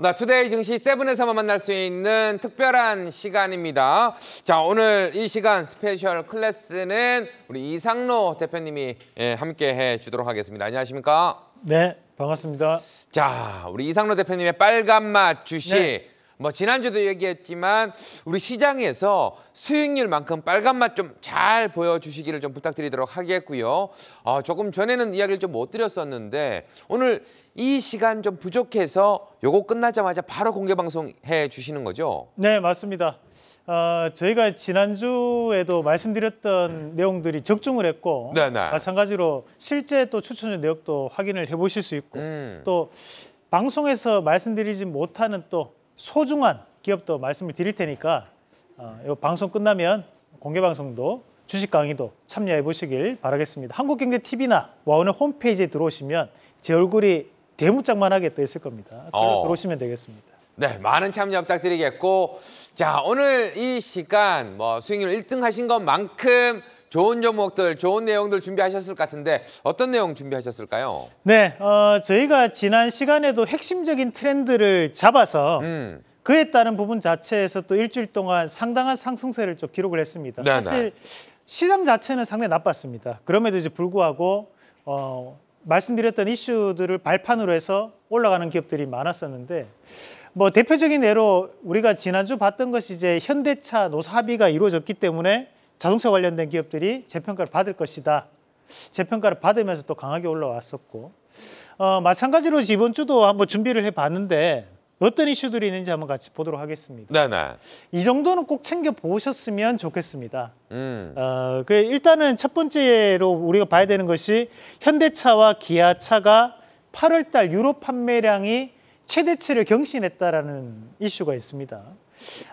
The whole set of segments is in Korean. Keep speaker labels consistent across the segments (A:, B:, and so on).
A: 나 투데이 증시 세븐에서만 만날 수 있는 특별한 시간입니다. 자 오늘 이 시간 스페셜 클래스는 우리 이상로 대표님이 예, 함께 해주도록 하겠습니다. 안녕하십니까? 네 반갑습니다. 자 우리 이상로 대표님의 빨간 맛 주식. 네. 뭐 지난주도 얘기했지만 우리 시장에서 수익률만큼 빨간맛 좀 잘 보여주시기를 좀 부탁드리도록 하겠고요. 어, 조금 전에는 이야기를 좀 못 드렸었는데 오늘 이 시간 좀 부족해서 요거 끝나자마자 바로 공개 방송해 주시는 거죠?
B: 네, 맞습니다. 어, 저희가 지난주에도 말씀드렸던 내용들이 적중을 했고 네네. 네. 마찬가지로 실제 또 추천주 내역도 확인을 해보실 수 있고 음. 또 방송에서 말씀드리지 못하는 또 소중한 기업도 말씀을 드릴 테니까 어, 이 방송 끝나면 공개 방송도 주식 강의도 참여해 보시길 바라겠습니다. 한국경제TV나 와우는 홈페이지에 들어오시면 제 얼굴이 대문짝만하게 떠 있을 겁니다. 어. 들어오시면 되겠습니다.
A: 네, 많은 참여 부탁드리겠고 자 오늘 이 시간 뭐 수익률 1등 하신 것만큼 좋은 종목들, 좋은 내용들 준비하셨을 것 같은데 어떤 내용 준비하셨을까요?
B: 네, 어, 저희가 지난 시간에도 핵심적인 트렌드를 잡아서 음. 그에 따른 부분 자체에서 또 일주일 동안 상당한 상승세를 좀 기록을 했습니다. 네네. 네. 사실 시장 자체는 상당히 나빴습니다. 그럼에도 이제 불구하고 어, 말씀드렸던 이슈들을 발판으로 해서 올라가는 기업들이 많았었는데 뭐 대표적인 예로 우리가 지난주 봤던 것이 이제 현대차 노사 합의가 이루어졌기 때문에 자동차 관련된 기업들이 재평가를 받을 것이다. 재평가를 받으면서 또 강하게 올라왔었고 어, 마찬가지로 이번 주도 한번 준비를 해봤는데 어떤 이슈들이 있는지 한번 같이 보도록 하겠습니다. 네네. 네. 이 정도는 꼭 챙겨 보셨으면 좋겠습니다. 음. 어, 그 일단은 첫 번째로 우리가 봐야 되는 것이 현대차와 기아차가 8월달 유럽 판매량이 최대치를 경신했다라는 이슈가 있습니다.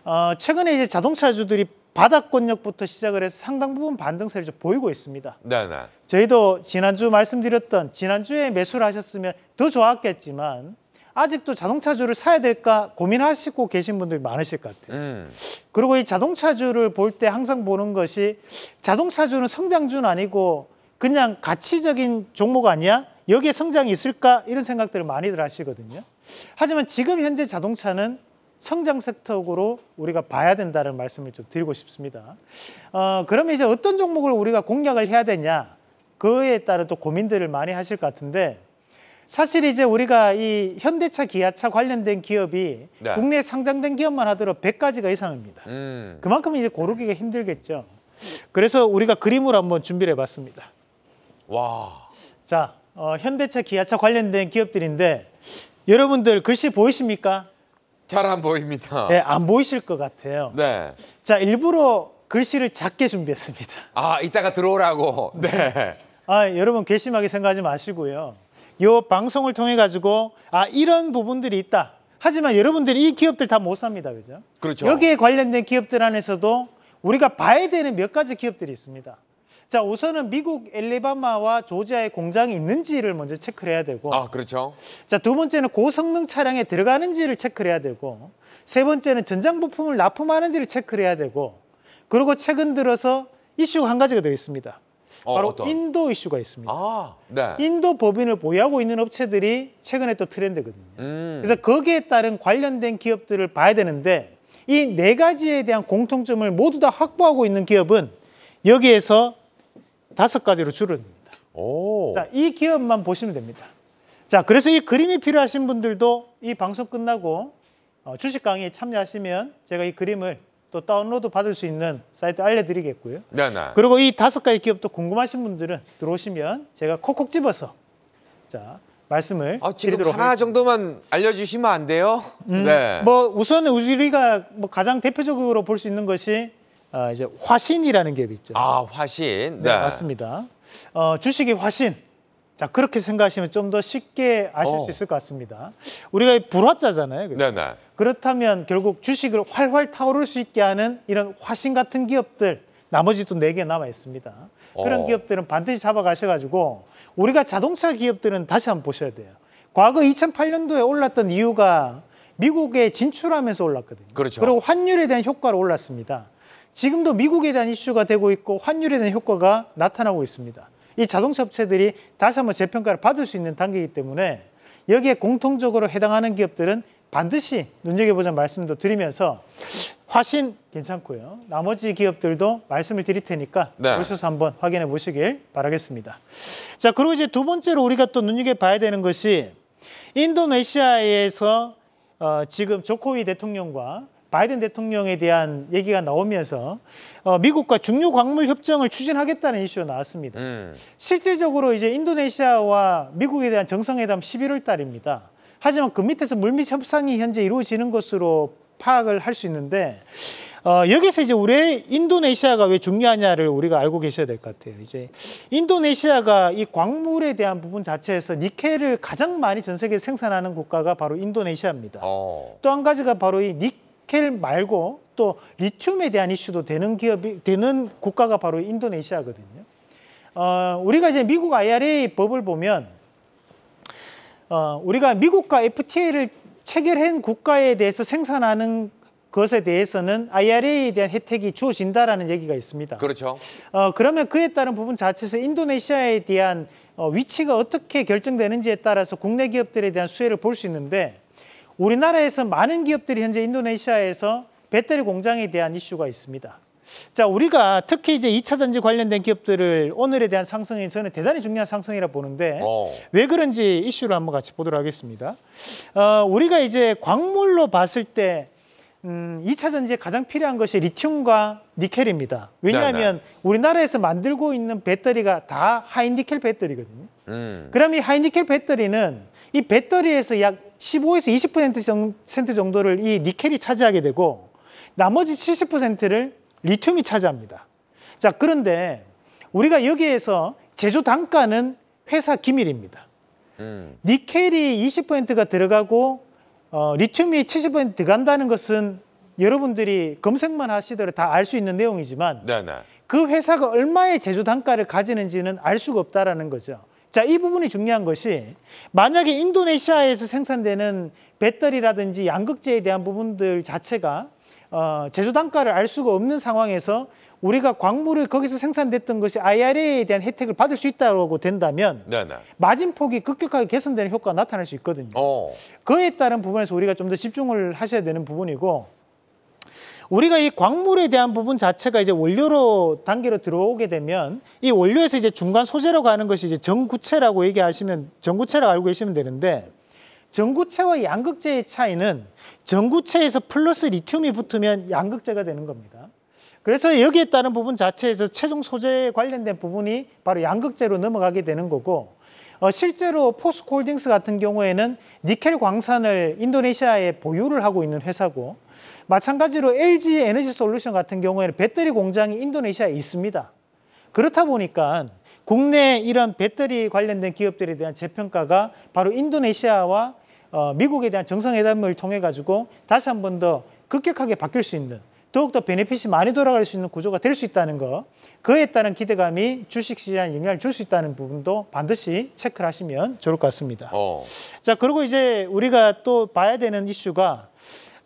B: 어, 최근에 이제 자동차주들이 바닥권역부터 시작을 해서 상당 부분 반등세를 좀 보이고 있습니다. 네네. 네. 저희도 지난주 말씀드렸던 지난주에 매수를 하셨으면 더 좋았겠지만 아직도 자동차주를 사야 될까 고민하시고 계신 분들이 많으실 것 같아요. 음. 그리고 이 자동차주를 볼 때 항상 보는 것이 자동차주는 성장주는 아니고 그냥 가치적인 종목 아니야? 여기에 성장이 있을까? 이런 생각들을 많이들 하시거든요. 하지만 지금 현재 자동차는 성장 섹터로 우리가 봐야 된다는 말씀을 좀 드리고 싶습니다. 어, 그러면 이제 어떤 종목을 우리가 공략을 해야 되냐 그에 따른 또 고민들을 많이 하실 것 같은데 사실 이제 우리가 이 현대차, 기아차 관련된 기업이 네. 국내에 상장된 기업만 하더라도 100가지가 이상입니다. 음. 그만큼 이제 고르기가 힘들겠죠. 그래서 우리가 그림으로 한번 준비를 해봤습니다. 와. 자, 어, 현대차, 기아차 관련된 기업들인데 여러분들 글씨 보이십니까? 잘안
A: 보입니다. 네, 안
B: 보이실 것 같아요. 네. 자, 일부러 글씨를 작게 준비했습니다.
A: 아, 이따가 들어오라고. 네.
B: 아, 여러분 괘씸하게 생각하지 마시고요. 요 방송을 통해 가지고 아, 이런 부분들이 있다. 하지만 여러분들이 이 기업들 다 못 삽니다. 그죠? 그렇죠. 여기에 관련된 기업들 안에서도 우리가 봐야 되는 몇 가지 기업들이 있습니다. 자, 우선은 미국 엘리바마와 조지아에 공장이 있는지를 먼저 체크를 해야 되고. 아, 그렇죠. 자, 두 번째는 고성능 차량에 들어가는지를 체크를 해야 되고. 세 번째는 전장 부품을 납품하는지를 체크를 해야 되고. 그리고 최근 들어서 이슈가 한 가지가 더 있습니다.
A: 어, 바로 어, 인도
B: 이슈가 있습니다. 아, 네. 인도 법인을 보유하고 있는 업체들이 최근에 또 트렌드거든요. 음. 그래서 거기에 따른 관련된 기업들을 봐야 되는데 이 네 가지에 대한 공통점을 모두 다 확보하고 있는 기업은 여기에서 다섯 가지로 줄어듭니다. 오. 자, 이 기업만 보시면 됩니다. 자, 그래서 이 그림이 필요하신 분들도 이 방송 끝나고 어, 주식 강의에 참여하시면 제가 이 그림을 또 다운로드 받을 수 있는 사이트 알려드리겠고요. 네네. 그리고 이 다섯 가지 기업도 궁금하신 분들은 들어오시면 제가 콕콕 집어서 자 말씀을 아, 지금 하나 하겠습니다.
A: 정도만 알려주시면 안 돼요? 음, 네.
B: 뭐 우선 우리가 뭐 가장 대표적으로 볼 수 있는 것이 어, 이제 화신이라는 게 있죠. 아 화신. 네, 네 맞습니다. 어, 주식이 화신. 자 그렇게 생각하시면 좀 더 쉽게 아실 오. 수 어. 있을 것 같습니다. 우리가 불화자잖아요. 그렇죠? 네네. 그렇다면 결국 주식을 활활 타오를 수 있게 하는 이런 화신 같은 기업들 나머지 또 네 개 남아 있습니다. 그런 어. 기업들은 반드시 잡아가셔가지고 우리가 자동차 기업들은 다시 한번 보셔야 돼요. 과거 2008년도에 올랐던 이유가 미국에 진출하면서 올랐거든요. 그렇죠. 그리고 환율에 대한 효과로 올랐습니다. 지금도 미국에 대한 이슈가 되고 있고 환율에 대한 효과가 나타나고 있습니다. 이 자동차 업체들이 다시 한번 재평가를 받을 수 있는 단계이기 때문에 여기에 공통적으로 해당하는 기업들은 반드시 눈여겨보자는 말씀도 드리면서 화신 괜찮고요. 나머지 기업들도 말씀을 드릴 테니까 네. 오셔서 한번 확인해 보시길 바라겠습니다. 자, 그리고 이제 두 번째로 우리가 또 눈여겨봐야 되는 것이 인도네시아에서 어, 지금 조코위 대통령과 바이든 대통령에 대한 얘기가 나오면서 어, 미국과 중요 광물 협정을 추진하겠다는 이슈가 나왔습니다. 음. 실질적으로 이제 인도네시아와 미국에 대한 정상회담 11월 달입니다. 하지만 그 밑에서 물밑 협상이 현재 이루어지는 것으로 파악을 할 수 있는데 어, 여기서 이제 우리 인도네시아가 왜 중요하냐를 우리가 알고 계셔야 될 것 같아요. 이제 인도네시아가 이 광물에 대한 부분 자체에서 니켈을 가장 많이 전 세계에 생산하는 국가가 바로 인도네시아입니다. 어. 또한 가지가 바로 이 니, 켈켈 말고 또 리튬에 대한 이슈도 되는 기업이 되는 국가가 바로 인도네시아거든요. 어, 우리가 이제 미국 IRA 법을 보면 어, 우리가 미국과 FTA를 체결한 국가에 대해서 생산하는 것에 대해서는 IRA에 대한 혜택이 주어진다라는 얘기가 있습니다. 그렇죠. 어, 그러면 그에 따른 부분 자체에서 인도네시아에 대한 어, 위치가 어떻게 결정되는지에 따라서 국내 기업들에 대한 수혜를 볼 수 있는데 우리나라에서 많은 기업들이 현재 인도네시아에서 배터리 공장에 대한 이슈가 있습니다. 자, 우리가 특히 이제 2차 전지 관련된 기업들을 오늘에 대한 상승이 저는 대단히 중요한 상승이라 보는데 어. 왜 그런지 이슈를 한번 같이 보도록 하겠습니다. 어, 우리가 이제 광물로 봤을 때 음, 2차 전지에 가장 필요한 것이 리튬과 니켈입니다. 왜냐하면 네, 네. 우리나라에서 만들고 있는 배터리가 다 하이니켈 배터리거든요. 음. 그럼 이 하이니켈 배터리는 이 배터리에서 약 15에서 20% 정도를 이 니켈이 차지하게 되고 나머지 70%를 리튬이 차지합니다. 자, 그런데 우리가 여기에서 제조 단가는 회사 기밀입니다. 음. 니켈이 20%가 들어가고 어, 리튬이 70% 들어간다는 것은 여러분들이 검색만 하시더라도 다 알 수 있는 내용이지만 네네. 네. 그 회사가 얼마의 제조 단가를 가지는지는 알 수가 없다라는 거죠. 자, 이 부분이 중요한 것이 만약에 인도네시아에서 생산되는 배터리라든지 양극재에 대한 부분들 자체가 어, 제조 단가를 알 수가 없는 상황에서 우리가 광물을 거기서 생산됐던 것이 IRA에 대한 혜택을 받을 수 있다고 된다면 네네. 마진폭이 급격하게 개선되는 효과가 나타날 수 있거든요. 어. 그에 따른 부분에서 우리가 좀 더 집중을 하셔야 되는 부분이고 우리가 이 광물에 대한 부분 자체가 이제 원료로 단계로 들어오게 되면 이 원료에서 이제 중간 소재로가는 것이 이제 전구체라고 얘기하시면 전구체라고 알고 계시면 되는데 전구체와 양극재의 차이는 전구체에서 플러스 리튬이 붙으면 양극재가 되는 겁니다. 그래서 여기에 따른 부분 자체에서 최종 소재에 관련된 부분이 바로 양극재로 넘어가게 되는 거고 어, 실제로 포스코홀딩스 같은 경우에는 니켈 광산을 인도네시아에 보유를 하고 있는 회사고 마찬가지로 LG 에너지 솔루션 같은 경우에는 배터리 공장이 인도네시아에 있습니다. 그렇다 보니까 국내 이런 배터리 관련된 기업들에 대한 재평가가 바로 인도네시아와 어, 미국에 대한 정상회담을 통해 가지고 다시 한 번 더 급격하게 바뀔 수 있는 더욱더 베네핏이 많이 돌아갈 수 있는 구조가 될 수 있다는 것 그에 따른 기대감이 주식시장에 영향을 줄 수 있다는 부분도 반드시 체크를 하시면 좋을 것 같습니다. 어. 자 그리고 이제 우리가 또 봐야 되는 이슈가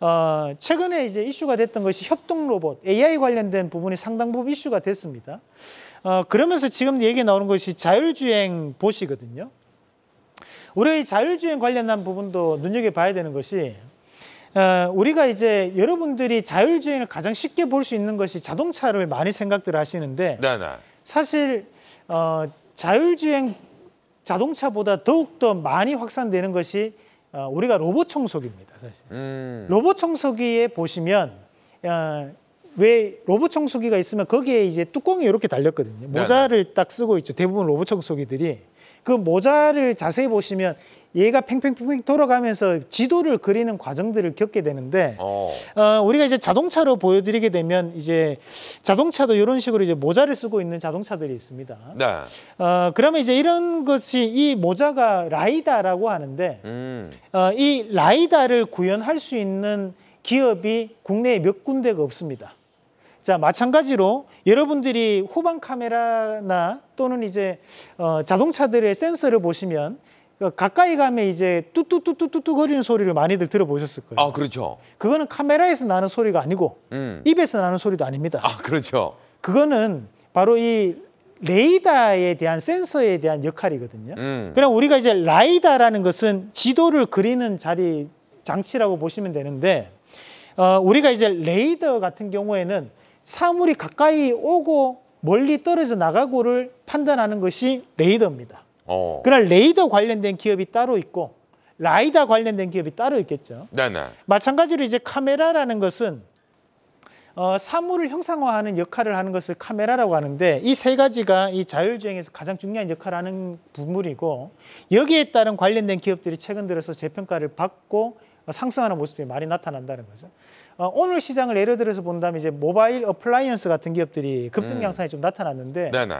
B: 어, 최근에 이제 이슈가 됐던 것이 협동 로봇, AI 관련된 부분이 상당 부분 이슈가 됐습니다. 어, 그러면서 지금 얘기 나오는 것이 자율주행 보시거든요. 우리의 자율주행 관련한 부분도 눈여겨봐야 되는 것이 어, 우리가 이제 여러분들이 자율주행을 가장 쉽게 볼 수 있는 것이 자동차를 많이 생각들 하시는데 네네. 사실 어, 자율주행 자동차보다 더욱더 많이 확산되는 것이 어, 우리가 로봇 청소기입니다,
A: 사실. 음. 로봇
B: 청소기에 보시면 어, 왜 로봇 청소기가 있으면 거기에 이제 뚜껑이 이렇게 달렸거든요. 네, 네. 모자를 딱 쓰고 있죠. 대부분 로봇 청소기들이 그 모자를 자세히 보시면 얘가 팽팽팽팽 돌아가면서 지도를 그리는 과정들을 겪게 되는데 어. 어. 우리가 이제 자동차로 보여드리게 되면 이제 자동차도 이런 식으로 이제 모자를 쓰고 있는 자동차들이 있습니다. 네. 어, 그러면 이제 이런 것이 이 모자가 라이다라고 하는데 음. 어, 이 라이다를 구현할 수 있는 기업이 국내에 몇 군데가 없습니다. 자 마찬가지로 여러분들이 후방 카메라나 또는 이제 어, 자동차들의 센서를 보시면 그러니까 가까이 가면 이제 뚜뚜뚜뚜뚜 거리는 소리를 많이들 들어보셨을 거예요. 아, 그렇죠. 그거는 카메라에서 나는 소리가 아니고 음. 입에서 나는 소리도 아닙니다. 아,
A: 그렇죠.
B: 그거는 바로 이 레이더에 대한 센서에 대한 역할이거든요. 음. 그냥 우리가 이제 라이다라는 것은 지도를 그리는 자리 장치라고 보시면 되는데 어, 우리가 이제 레이더 같은 경우에는 사물이 가까이 오고 멀리 떨어져 나가고를 판단하는 것이 레이더입니다. 어. 그러나 레이더 관련된 기업이 따로 있고 라이다 관련된 기업이 따로 있겠죠. 네네. 마찬가지로 이제 카메라라는 것은 어, 사물을 형상화하는 역할을 하는 것을 카메라라고 하는데 이 세 가지가 이 자율주행에서 가장 중요한 역할을 하는 부물이고 여기에 따른 관련된 기업들이 최근 들어서 재평가를 받고 어, 상승하는 모습이 많이 나타난다는 거죠. 어, 오늘 시장을 예를 들어서 본다면 이제 모바일 어플라이언스 같은 기업들이 급등 음. 양상이 좀 나타났는데 네네.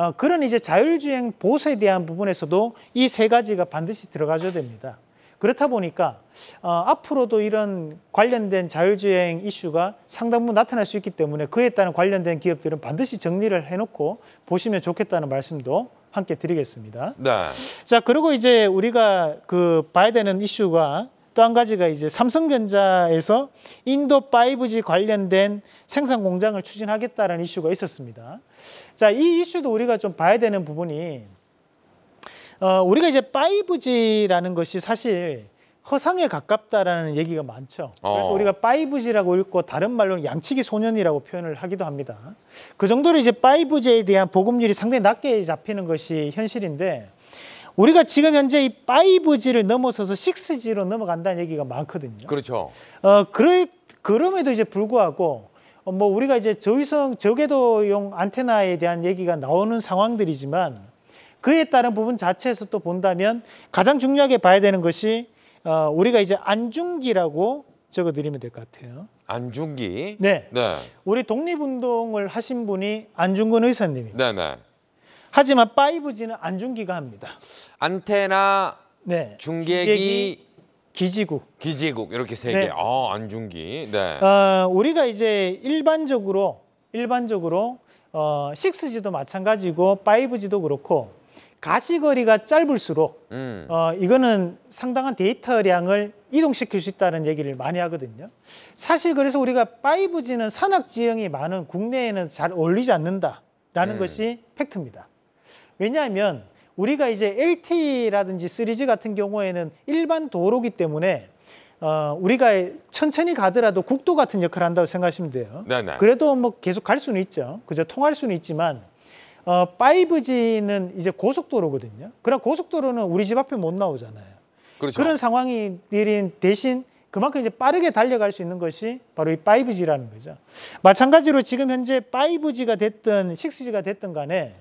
B: 어, 그런 이제 자율주행 보수에 대한 부분에서도 이 세 가지가 반드시 들어가줘야 됩니다. 그렇다 보니까 어, 앞으로도 이런 관련된 자율주행 이슈가 상당 부분 나타날 수 있기 때문에 그에 따른 관련된 기업들은 반드시 정리를 해놓고 보시면 좋겠다는 말씀도 함께 드리겠습니다. 네. 자 그리고 이제 우리가 그 봐야 되는 이슈가 또한 가지가 이제 삼성전자에서 인도 5G 관련된 생산 공장을 추진하겠다는 이슈가 있었습니다. 자, 이 이슈도 우리가 좀 봐야 되는 부분이 어, 우리가 이제 5G라는 것이 사실 허상에 가깝다라는 얘기가 많죠. 그래서 어. 우리가 5G라고 읽고 다른 말로는 양치기 소년이라고 표현을 하기도 합니다. 그 정도로 이제 5G에 대한 보급률이 상당히 낮게 잡히는 것이 현실인데 우리가 지금 현재 이 5G를 넘어서서 6G로 넘어간다는 얘기가 많거든요. 그렇죠. 어, 그래, 그럼에도 이제 불구하고 어, 뭐 우리가 이제 저위성 저궤도용 안테나에 대한 얘기가 나오는 상황들이지만 그에 따른 부분 자체에서 또 본다면 가장 중요하게 봐야 되는 것이 어, 우리가 이제 안중기라고 적어드리면 될 것 같아요.
A: 안중기.
B: 네. 네. 우리 독립운동을 하신 분이 안중근 의사님입니 네, 네. 하지만 5G는 안중기가 합니다. 안테나, 네. 중계기,
A: 기지국. 기지국 이렇게 세 개. 네. 아, 안중기. 네.
B: 어, 우리가 이제 일반적으로 일반적으로 어, 6G도 마찬가지고 5G도 그렇고 가시거리가 짧을수록 음. 어, 이거는 상당한 데이터량을 이동시킬 수 있다는 얘기를 많이 하거든요. 사실 그래서 우리가 5G는 산악 지형이 많은 국내에는 잘 어울리지 않는다라는 음. 것이 팩트입니다. 왜냐하면 우리가 이제 LTE라든지 3G 같은 경우에는 일반 도로기 때문에 어, 우리가 천천히 가더라도 국도 같은 역할을 한다고 생각하시면 돼요. 네네. 네. 그래도 뭐 계속 갈 수는 있죠. 그저 통할 수는 있지만 어, 5G는 이제 고속도로거든요. 그럼 고속도로는 우리 집 앞에 못 나오잖아요. 그렇죠. 그런 상황이 내린 대신 그만큼 이제 빠르게 달려갈 수 있는 것이 바로 이 5G라는 거죠. 마찬가지로 지금 현재 5G가 됐든 6G가 됐든 간에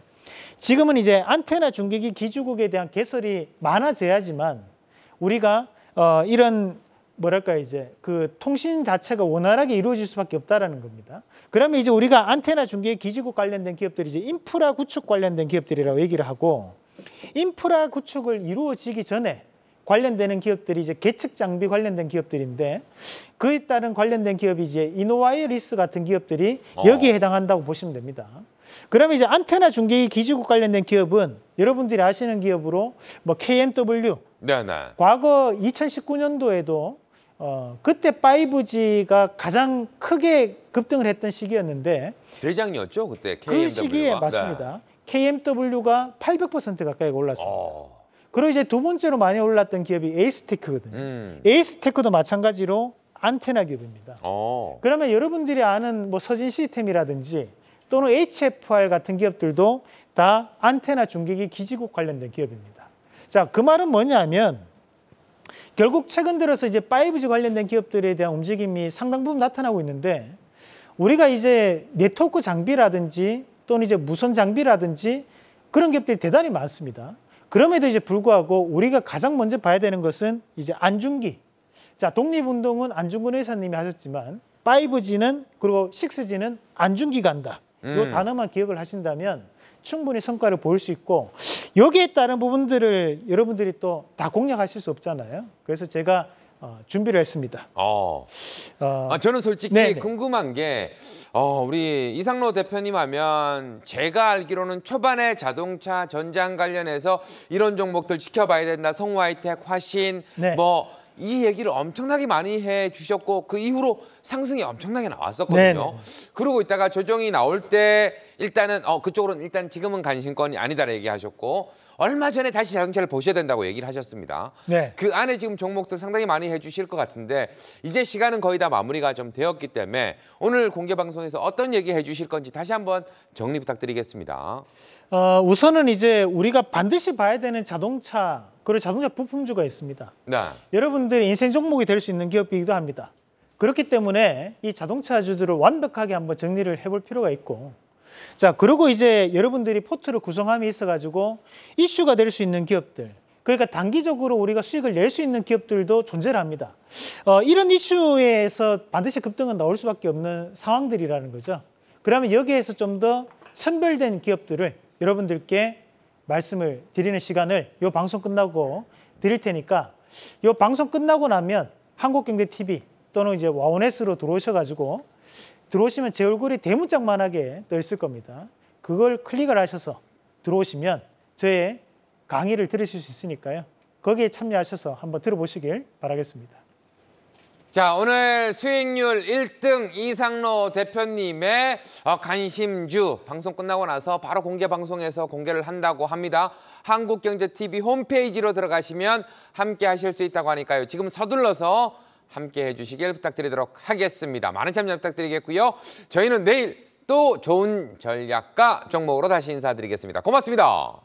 B: 지금은 이제 안테나 중계기 기주국에 대한 개설이 많아져야지만 우리가 어, 이런 뭐랄까 이제 그 통신 자체가 원활하게 이루어질 수밖에 없다라는 겁니다. 그러면 이제 우리가 안테나 중계 기지국 관련된 기업들이 이제 인프라 구축 관련된 기업들이라고 얘기를 하고 인프라 구축을 이루어지기 전에 관련되는 기업들이 이제 계측 장비 관련된 기업들인데 그에 따른 관련된 기업이 이제 이노와이리스 같은 기업들이 어. 여기에 해당한다고 보시면 됩니다. 그러면 이제 안테나 중계기 기지국 관련된 기업은 여러분들이 아시는 기업으로 뭐 KMW 네, 네. 과거 2019년도에도 어, 그때 5G가 가장 크게 급등을 했던 시기였는데
A: 대장이었죠 그때 KMW가 그 시기에 네. 맞습니다.
B: 네. KMW가 800% 가까이 올랐습니다. 어... 그리고 이제 두 번째로 많이 올랐던 기업이 에이스테크거든요. 음. 에이스테크도 마찬가지로 안테나 기업입니다. 어... 그러면 여러분들이 아는 뭐 서진 시스템이라든지 또는 HFR 같은 기업들도 다 안테나 중계기 기지국 관련된 기업입니다. 자, 그 말은 뭐냐면 결국 최근 들어서 이제 5G 관련된 기업들에 대한 움직임이 상당 부분 나타나고 있는데 우리가 이제 네트워크 장비라든지 또는 이제 무선 장비라든지 그런 기업들이 대단히 많습니다. 그럼에도 이제 불구하고 우리가 가장 먼저 봐야 되는 것은 이제 안중기. 자, 독립운동은 안중근 의사님이 하셨지만 5G는 그리고 6G는 안중기 간다. 음. 단어만 기억을 하신다면 충분히 성과를 보일 수 있고 여기에 따른 부분들을 여러분들이 또 다 공략하실 수 없잖아요. 그래서 제가 어, 준비를 했습니다. 어. 어.
A: 아, 저는 솔직히 네네. 네. 궁금한 게 어, 우리 이상로 대표님 하면 제가 알기로는 초반에 자동차 전장 관련해서 이런 종목들 지켜봐야 된다. 성화이텍, 화신, 네. 뭐이 얘기를 엄청나게 많이 해 주셨고 그 이후로 상승이 엄청나게 나왔었거든요. 네네. 네. 그러고 있다가 조정이 나올 때 일단은 어 그쪽으로는 일단 지금은 관심권이 아니다라 얘기하셨고 얼마 전에 다시 자동차를 보셔야 된다고 얘기를 하셨습니다. 네. 그 안에 지금 종목들 상당히 많이 해주실 것 같은데 이제 시간은 거의 다 마무리가 좀 되었기 때문에 오늘 공개 방송에서 어떤 얘기 해주실 건지 다시 한번 정리 부탁드리겠습니다.
B: 어, 우선은 이제 우리가 반드시 봐야 되는 자동차 그리고 자동차 부품주가 있습니다. 네. 여러분들이 인생 종목이 될 수 있는 기업이기도 합니다. 그렇기 때문에 이 자동차주들을 완벽하게 한번 정리를 해볼 필요가 있고 자 그리고 이제 여러분들이 포트를 구성함에 있어 가지고 이슈가 될 수 있는 기업들 그러니까 단기적으로 우리가 수익을 낼 수 있는 기업들도 존재를 합니다. 어, 이런 이슈에서 반드시 급등은 나올 수밖에 없는 상황들이라는 거죠. 그러면 여기에서 좀 더 선별된 기업들을 여러분들께 말씀을 드리는 시간을 이 방송 끝나고 드릴 테니까 이 방송 끝나고 나면 한국경제TV 또는 이제 와온에스로 들어오셔가지고 들어오시면 제 얼굴이 대문짝만하게 떠 있을 겁니다. 그걸 클릭을 하셔서 들어오시면 저의 강의를 들으실 수 있으니까요. 거기에 참여하셔서 한번 들어보시길 바라겠습니다.
A: 자 오늘 수익률 1등 이상로 대표님의 어, 관심주 방송 끝나고 나서 바로 공개 방송에서 공개를 한다고 합니다. 한국경제TV 홈페이지로 들어가시면 함께 하실 수 있다고 하니까요. 지금 서둘러서 함께 해주시길 부탁드리도록 하겠습니다. 많은 참여 부탁드리겠고요. 저희는 내일 또 좋은 전략과 종목으로 다시 인사드리겠습니다. 고맙습니다.